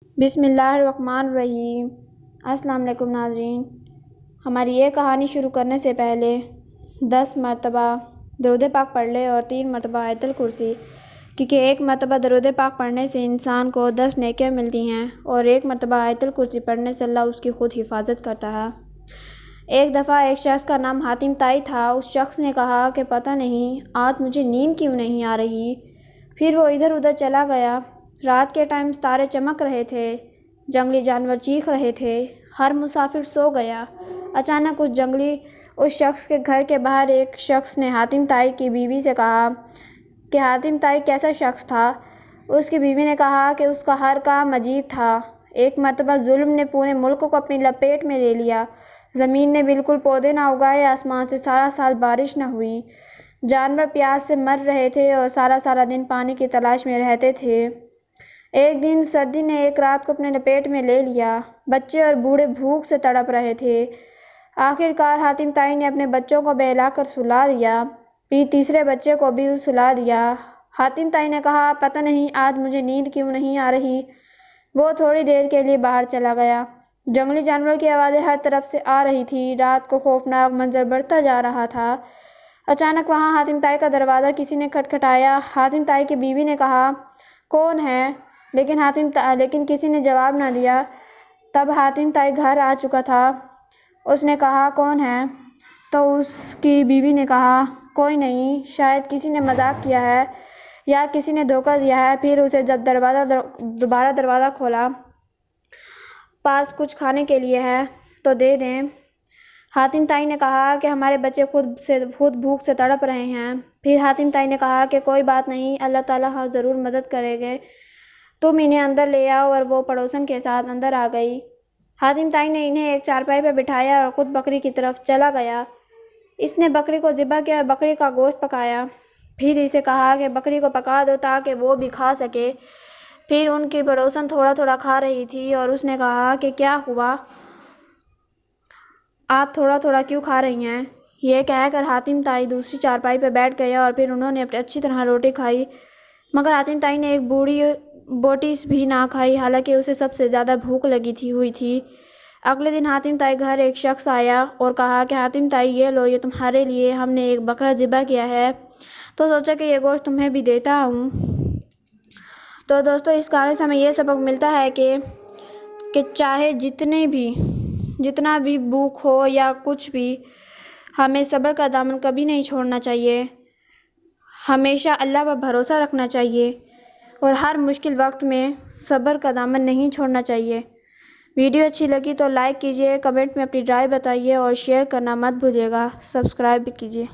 अस्सलाम वालेकुम नाजरीन हमारी ये कहानी शुरू करने से पहले दस मरतबा दरुद पाक पढ़ ले और तीन मरतबा आयतल कुर्सी क्योंकि एक मरतबा दरुद पाक पढ़ने से इंसान को दस नेकियाँ मिलती हैं और एक मरतबा आयतल कुर्सी पढ़ने से अल्लाह उसकी ख़ुद हिफाजत करता है एक दफ़ा एक शख्स का नाम हातिम ताई था उस शख्स ने कहा कि पता नहीं आज मुझे नींद क्यों नहीं आ रही फिर वो इधर उधर चला गया रात के टाइम तारे चमक रहे थे जंगली जानवर चीख रहे थे हर मुसाफिर सो गया अचानक उस जंगली उस शख्स के घर के बाहर एक शख्स ने हातिम ताई की बीवी से कहा कि हातिम ताई कैसा शख्स था उसकी बीवी ने कहा कि उसका हर काम अजीब था एक मरतबा जुल्म ने पूरे मुल्क को अपनी लपेट में ले लिया ज़मीन ने बिल्कुल पौधे ना उगाए आसमान से सारा साल बारिश ना हुई जानवर प्यास से मर रहे थे और सारा सारा दिन पानी की तलाश में रहते थे एक दिन सर्दी ने एक रात को अपने लपेट में ले लिया बच्चे और बूढ़े भूख से तड़प रहे थे आखिरकार हातिम ताई ने अपने बच्चों को बहलाकर सुला दिया फिर तीसरे बच्चे को भी सुला दिया हातिम ताई ने कहा पता नहीं आज मुझे नींद क्यों नहीं आ रही वो थोड़ी देर के लिए बाहर चला गया जंगली जानवरों की आवाज़ें हर तरफ से आ रही थी रात को खौफनाक मंजर बढ़ता जा रहा था अचानक वहाँ हातिम ताई का दरवाज़ा किसी ने खटखटाया हातिम ताई की बीवी ने कहा कौन है लेकिन हातिम लेकिन किसी ने जवाब ना दिया तब हातिम ताई घर आ चुका था उसने कहा कौन है तो उसकी बीवी ने कहा कोई नहीं शायद किसी ने मजाक किया है या किसी ने धोखा दिया है फिर उसे जब दरवाज़ा दोबारा दरवाज़ा खोला पास कुछ खाने के लिए है तो दे दें हातिम ताई ने कहा कि हमारे बच्चे खुद से खुद भूख से तड़प रहे हैं फिर हातिम ताई ने कहा कि कोई बात नहीं अल्लाह ताला हम हाँ, ज़रूर मदद करेंगे तुम तो इन्हें अंदर ले आओ और वो पड़ोसन के साथ अंदर आ गई हादिम ताई ने इन्हें एक चारपाई पर बिठाया और ख़ुद बकरी की तरफ चला गया इसने बकरी को ज़िबा किया और बकरी का गोश्त पकाया फिर इसे कहा कि बकरी को पका दो ताकि वो भी खा सके फिर उनकी पड़ोसन थोड़ा थोड़ा खा रही थी और उसने कहा कि क्या हुआ आप थोड़ा थोड़ा क्यों खा रही हैं यह कहकर हातिम ताई दूसरी चारपाई पर बैठ गया और फिर उन्होंने अच्छी तरह रोटी खाई मगर आतिम ताई ने एक बूढ़ी बोटिस भी ना खाई हालांकि उसे सबसे ज़्यादा भूख लगी थी हुई थी अगले दिन हातिम ताई घर एक शख्स आया और कहा कि हातिम ताई ये लो ये तुम्हारे लिए हमने एक बकरा जिबा किया है तो सोचा कि ये गोश्त तुम्हें भी देता हूँ तो दोस्तों इस कहानी से हमें यह सबक मिलता है कि कि चाहे जितने भी जितना भी भूख हो या कुछ भी हमें सब्र का दामन कभी नहीं छोड़ना चाहिए हमेशा अल्लाह पर भरोसा रखना चाहिए और हर मुश्किल वक्त में सब्र का दामन नहीं छोड़ना चाहिए वीडियो अच्छी लगी तो लाइक कीजिए कमेंट में अपनी राय बताइए और शेयर करना मत भूलिएगा सब्सक्राइब भी कीजिए